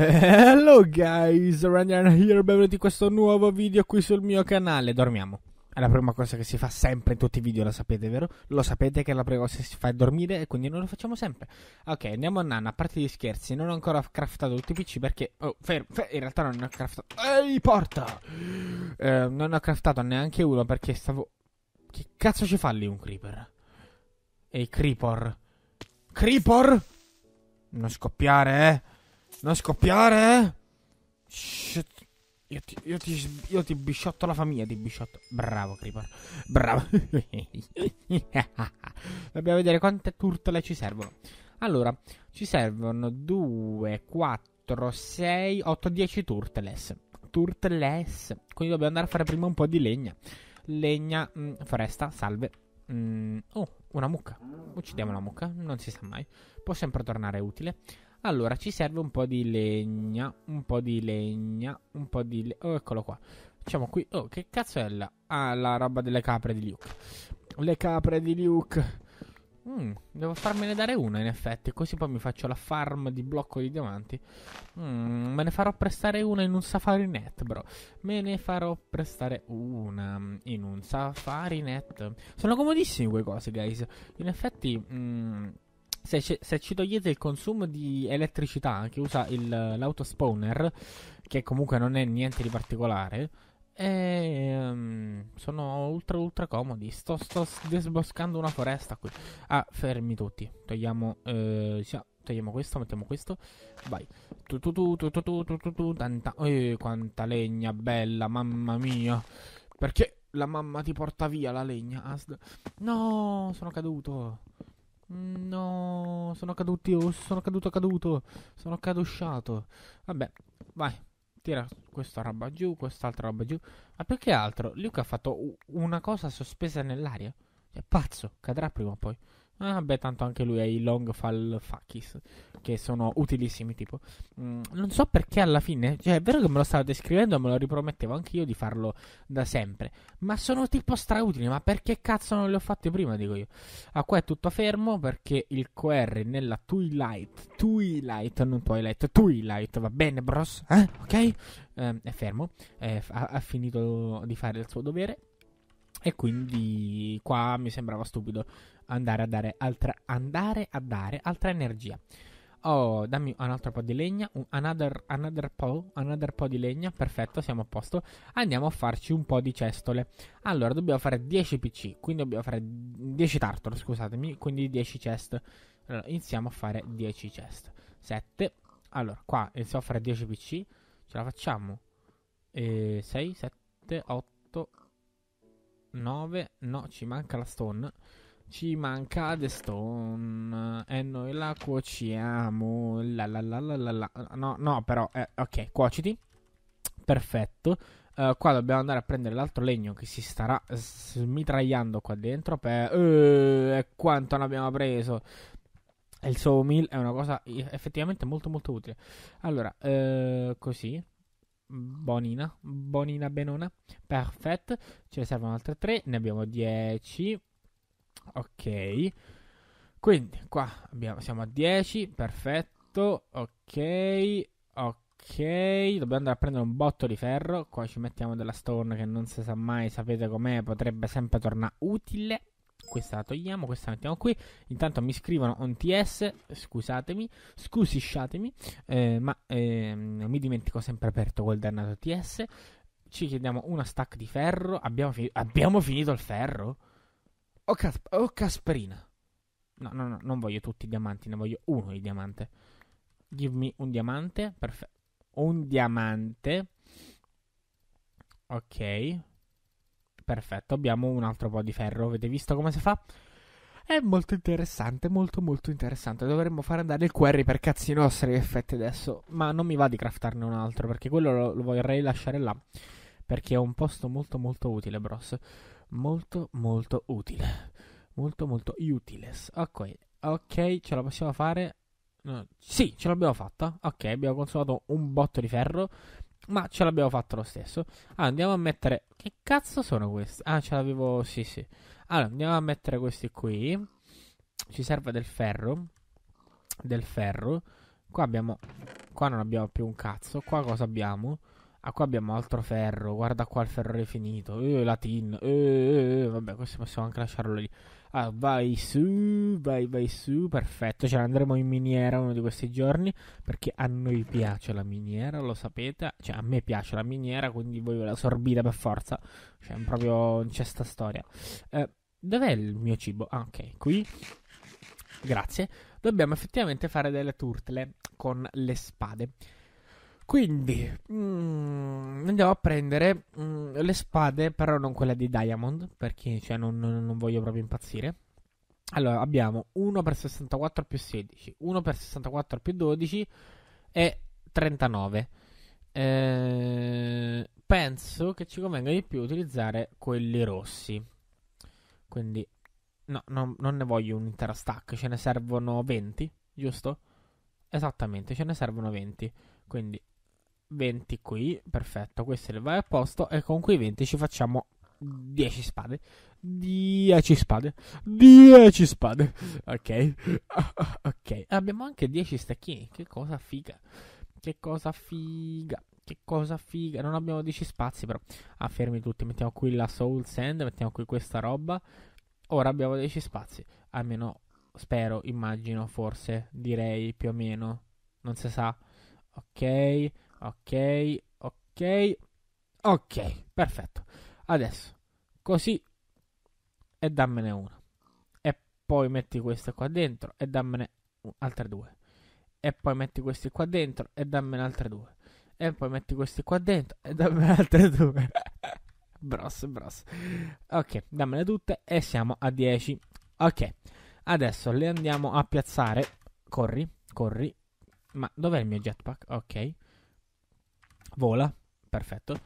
Eh, hello guys, Ryan here, benvenuti in questo nuovo video qui sul mio canale. Dormiamo. È la prima cosa che si fa sempre in tutti i video, lo sapete, vero? Lo sapete che è la prima cosa che si fa è dormire e quindi non lo facciamo sempre. Ok, andiamo a Nana, a parte gli scherzi, non ho ancora craftato tutti i PC perché... Oh, fermo, fer- in realtà non ho craftato... Ehi, porta! Eh, non ho craftato neanche uno perché stavo... Che cazzo ci fa lì un creeper? Ehi, creeper. Creeper! Non scoppiare, eh! Non scoppiare, eh? Shit. Io ti, io, ti, io ti bisciotto la famiglia, ti bisciotto. Bravo, Creeper. Bravo. Dobbiamo vedere quante turtle ci servono. Allora, ci servono 2, 4, 6, 8, 10 turtles. Turtles. Quindi dobbiamo andare a fare prima un po' di legna. Legna, mh, mm, foresta, salve. Mm, oh, una mucca. Uccidiamo la mucca, non si sa mai. Può sempre tornare utile. Allora, ci serve un po' di legna, un po' di legna, un po' di... legna. oh, eccolo qua. Facciamo qui... Oh, che cazzo è la... Ah, la roba delle capre di Luke. Le capre di Luke. Mm, devo farmene dare una in effetti, così poi mi faccio la farm di blocco di diamanti. Mm, me ne farò prestare una in un safari net, bro. Me ne farò prestare una in un safari net. Sono comodissime quei cose, guys. In effetti... Mm, se, se, ci togliete il consumo di elettricità che usa il, l'autospawner, che comunque non è niente di particolare, e, um, sono ultra ultra comodi. Sto, sto desboscando una foresta qui. Ah, fermi tutti. Togliamo, eh, sì, togliamo questo, mettiamo questo. Vai. Tu, tanta... Eh, quanta legna bella, mamma mia. Perché la mamma ti porta via la legna? Asd. No, sono caduto. No, sono caduti. io, oh, sono caduto, caduto, sono cadusciato. Vabbè, vai, tira questa roba giù, quest'altra roba giù. Ma più che altro, Luke ha fatto una cosa sospesa nell'aria. È cioè, pazzo, cadrà prima o poi. Ah, beh, tanto anche lui ha i long fall fuckies, che sono utilissimi, tipo. Mm, non so perché alla fine, cioè è vero che me lo stavo descrivendo, me lo ripromettevo anch'io di farlo da sempre, ma sono tipo strautili, ma perché cazzo non li ho fatti prima, dico io. Ah, qua è tutto fermo perché il QR nella Twilight, Twilight, non Twilight, Twilight, va bene, bros, eh? Ok? Eh, è fermo, eh, ha, ha finito di fare il suo dovere. E quindi qua mi sembrava stupido andare a dare altra, andare a dare altra energia. Oh, dammi un altro po' di legna. Un, another, another po', another po' di legna. Perfetto, siamo a posto. Andiamo a farci un po' di cestole. Allora, dobbiamo fare 10 PC. Quindi dobbiamo fare 10 tartar, scusatemi. Quindi 10 chest. Allora, iniziamo a fare 10 chest. 7. Allora, qua iniziamo a fare 10 PC. Ce la facciamo. 6, 7, 8, 9. No, ci manca la stone. Ci manca The Stone e noi la cuociamo. La la la la la, la. No, no, però, eh, ok, cuociti. Perfetto. Uh, qua dobbiamo andare a prendere l'altro legno che si starà smitragliando qua dentro. Per... Uh, eh, quanto ne abbiamo preso? Il sawmill è una cosa effettivamente molto molto utile. Allora, uh, così. Bonina, bonina benona. Perfetto. Ce ne servono altre tre. Ne abbiamo 10. Ok. Quindi qua abbiamo, siamo a 10, perfetto. Ok, ok. Dobbiamo andare a prendere un botto di ferro. Qua ci mettiamo della stone che non si sa mai, sapete com'è, potrebbe sempre tornare utile. Questa la togliamo, questa la mettiamo qui. Intanto mi scrivono TS, scusatemi, scusisciatemi, eh, ma eh, mi dimentico sempre aperto quel dannato TS. Ci chiediamo una stack di ferro. abbiamo, fi- abbiamo finito il ferro? O, cas- o Casperina. No, no, no, non voglio tutti i diamanti, ne voglio uno di diamante. Give me un diamante, perfetto. Un diamante. Ok. Perfetto, abbiamo un altro po' di ferro. Avete visto come si fa? È molto interessante, molto molto interessante. Dovremmo fare andare il query per cazzi nostri effetti adesso. Ma non mi va di craftarne un altro, perché quello lo, lo vorrei lasciare là. Perché è un posto molto molto utile, bros molto molto utile. Molto molto utiles. Ok, ok, ce la possiamo fare. No, sì, ce l'abbiamo fatta. Ok, abbiamo consumato un botto di ferro. Ma ce l'abbiamo fatta lo stesso. Allora, ah, andiamo a mettere. Che cazzo sono questi? Ah, ce l'avevo. Sì, sì. Allora, andiamo a mettere questi qui. Ci serve del ferro. Del ferro. Qua abbiamo. Qua non abbiamo più un cazzo. Qua cosa abbiamo? Ah, qua abbiamo altro ferro. Guarda qua il ferro rifinito. Eh, la tin. Eh eh, eh, eh, vabbè, questo possiamo anche lasciarlo lì. Ah, vai su, vai, vai su. Perfetto. Ce ne andremo in miniera uno di questi giorni. Perché a noi piace la miniera, lo sapete. Cioè, a me piace la miniera, quindi voi ve la sorbite per forza. Cioè, proprio non c'è sta storia. Eh, dov'è il mio cibo? Ah, ok, qui. Grazie. Dobbiamo effettivamente fare delle turtle con le spade. Quindi mm, andiamo a prendere mm, le spade, però non quella di Diamond, perché cioè, non, non voglio proprio impazzire. Allora, abbiamo 1 per 64 più 16, 1 per 64 più 12 e 39. Eh, penso che ci convenga di più utilizzare quelli rossi. Quindi, no, no, non ne voglio un'intera stack, ce ne servono 20, giusto? Esattamente, ce ne servono 20. Quindi 20 qui, perfetto, queste le vai a posto e con quei 20 ci facciamo 10 spade. 10 spade. 10 spade. Ok. ok. Abbiamo anche 10 stecchini. Che cosa figa. Che cosa figa. Che cosa figa. Non abbiamo 10 spazi però. Ah, fermi tutti. Mettiamo qui la soul sand. Mettiamo qui questa roba. Ora abbiamo 10 spazi. Almeno spero, immagino, forse. Direi più o meno. Non si sa. Ok. Ok, ok, ok, perfetto. Adesso, così, e dammene una. E poi metti queste qua dentro e dammene altre due. E poi metti questi qua dentro e dammene altre due. E poi metti questi qua dentro e dammene altre due. bros, bros. Ok, dammene tutte e siamo a 10. Ok, adesso le andiamo a piazzare. Corri, corri. Ma dov'è il mio jetpack? Ok. Vola, perfetto.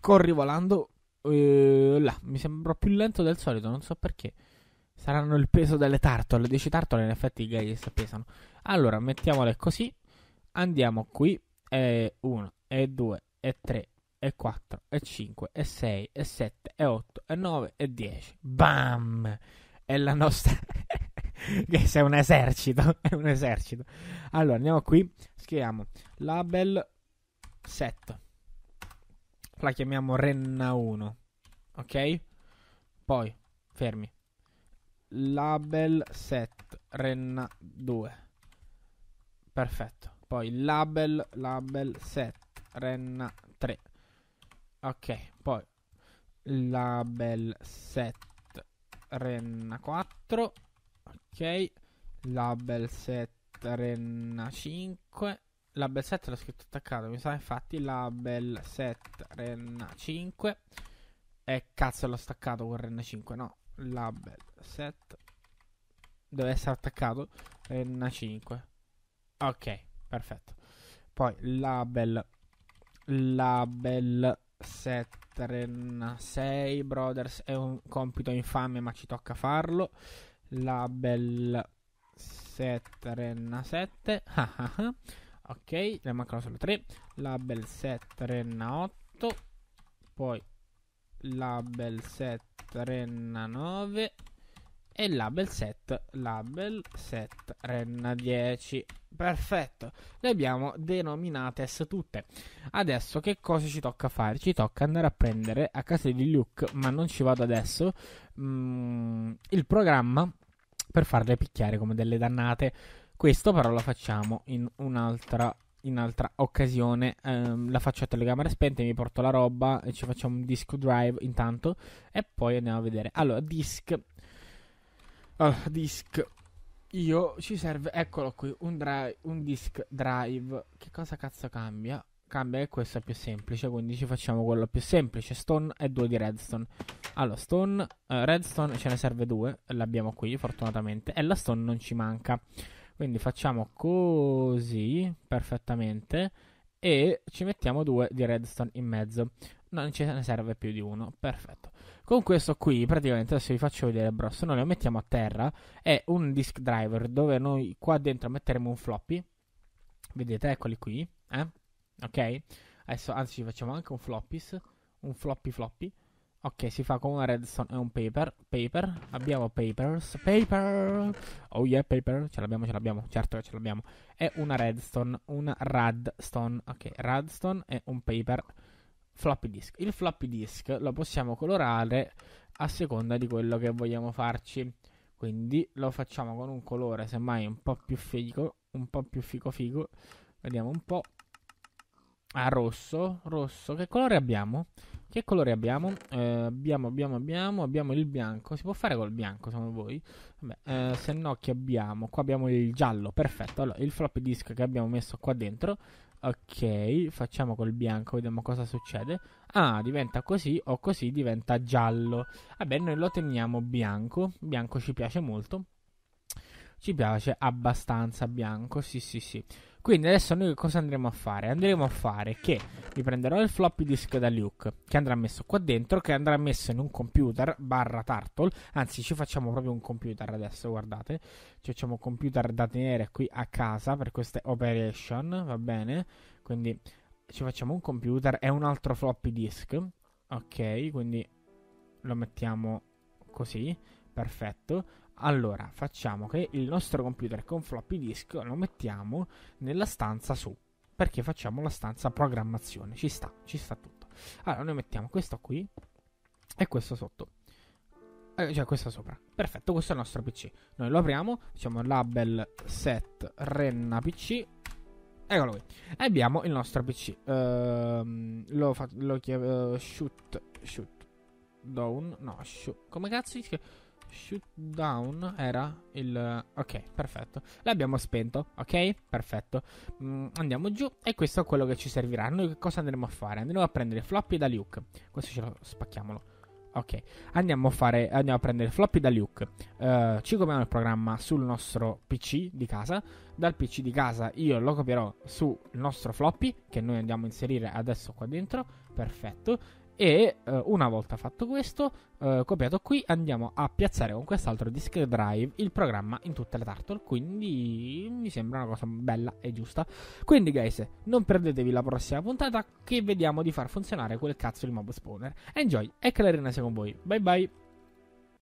Corri volando. Eh, là, mi sembra più lento del solito, non so perché. Saranno il peso delle tartole. 10 tartole, in effetti, i guys pesano. Allora, mettiamole così. Andiamo qui. E 1, e 2, e 3, e 4, e 5, e 6, e 7, e 8, e 9, e 10. Bam! È la nostra... Guys, è un esercito. è un esercito. Allora, andiamo qui. Scriviamo label set. La chiamiamo renna 1. Ok? Poi, fermi. Label set renna 2. Perfetto. Poi label label set renna 3. Ok, poi label set renna 4. Ok. Label set renna 5 Label bel set l'ho scritto attaccato, mi sa infatti label bel set renna 5 e eh, cazzo l'ho staccato con renna 5, no, label bel set deve essere attaccato renna 5. Ok, perfetto. Poi label label set renna 6 brothers è un compito infame ma ci tocca farlo. Label set renna 7. ok ne mancano solo 3 label set renna 8 poi label set renna 9 e label set label set renna 10 perfetto le abbiamo denominate tutte adesso che cosa ci tocca fare ci tocca andare a prendere a casa di Luke ma non ci vado adesso mm, il programma per farle picchiare come delle dannate questo però lo facciamo in un'altra, in altra occasione. Ehm, la faccio a telecamera spenta, mi porto la roba e ci facciamo un disk drive intanto e poi andiamo a vedere. Allora, disk. Allora, disk. Io ci serve, eccolo qui, un, drive, un disk drive. Che cosa cazzo cambia? Cambia che questo è più semplice, quindi ci facciamo quello più semplice. Stone e due di redstone. Allora, stone, eh, redstone ce ne serve due, l'abbiamo qui fortunatamente, e la stone non ci manca. Quindi facciamo così, perfettamente, e ci mettiamo due di redstone in mezzo. Non ce ne serve più di uno, perfetto. Con questo qui, praticamente, adesso vi faccio vedere, bro, se noi lo mettiamo a terra, è un disk driver dove noi qua dentro metteremo un floppy. Vedete, eccoli qui, eh? Ok? Adesso, anzi, ci facciamo anche un floppies, un floppy floppy. Ok, si fa con una redstone e un paper. Paper. Abbiamo papers. Paper. Oh yeah, paper. Ce l'abbiamo, ce l'abbiamo. Certo che ce l'abbiamo. E una redstone. Una radstone. Ok, radstone e un paper. Floppy disk. Il floppy disk lo possiamo colorare a seconda di quello che vogliamo farci. Quindi lo facciamo con un colore semmai un po' più figo. Un po' più figo figo. Vediamo un po'. Ah, rosso. Rosso. Che colore abbiamo? Che colore abbiamo? Eh, abbiamo, abbiamo, abbiamo, abbiamo il bianco. Si può fare col bianco, secondo voi? Vabbè, eh, se no che abbiamo? Qua abbiamo il giallo, perfetto. Allora, il floppy disk che abbiamo messo qua dentro. Ok, facciamo col bianco, vediamo cosa succede. Ah, diventa così o così diventa giallo. Vabbè, noi lo teniamo bianco. Bianco ci piace molto. Ci piace abbastanza bianco, sì sì sì. Quindi adesso noi cosa andremo a fare? Andremo a fare che vi prenderò il floppy disk da Luke, che andrà messo qua dentro, che andrà messo in un computer barra Turtle, anzi ci facciamo proprio un computer adesso, guardate, ci facciamo un computer da tenere qui a casa per queste operation, va bene? Quindi ci facciamo un computer e un altro floppy disk, ok? Quindi lo mettiamo così, perfetto allora, facciamo che il nostro computer con floppy disk lo mettiamo nella stanza su, perché facciamo la stanza programmazione, ci sta, ci sta tutto. Allora, noi mettiamo questo qui e questo sotto. Eh, cioè questo sopra. Perfetto, questo è il nostro PC. Noi lo apriamo, facciamo label set renna PC Eccolo qui. E abbiamo il nostro PC. Uh, ehm, lo, fa- lo chiamo uh, eh, shoot, shoot down. No, shoot. Come cazzo dice? Shootdown era il... Ok, perfetto. L'abbiamo spento, ok? Perfetto. Mm, andiamo giù e questo è quello che ci servirà. Noi che cosa andremo a fare? Andremo a prendere floppy da Luke. Questo ce lo spacchiamolo. Ok, andiamo a, fare, andiamo a prendere floppy da Luke. Uh, ci copiamo il programma sul nostro PC di casa. Dal PC di casa io lo copierò sul nostro floppy che noi andiamo a inserire adesso qua dentro. Perfetto e eh, una volta fatto questo, eh, copiato qui, andiamo a piazzare con quest'altro disk drive il programma in tutte le turtle, quindi mi sembra una cosa bella e giusta. Quindi guys, non perdetevi la prossima puntata che vediamo di far funzionare quel cazzo di mob spawner. Enjoy e che l'arena sia con voi. Bye bye!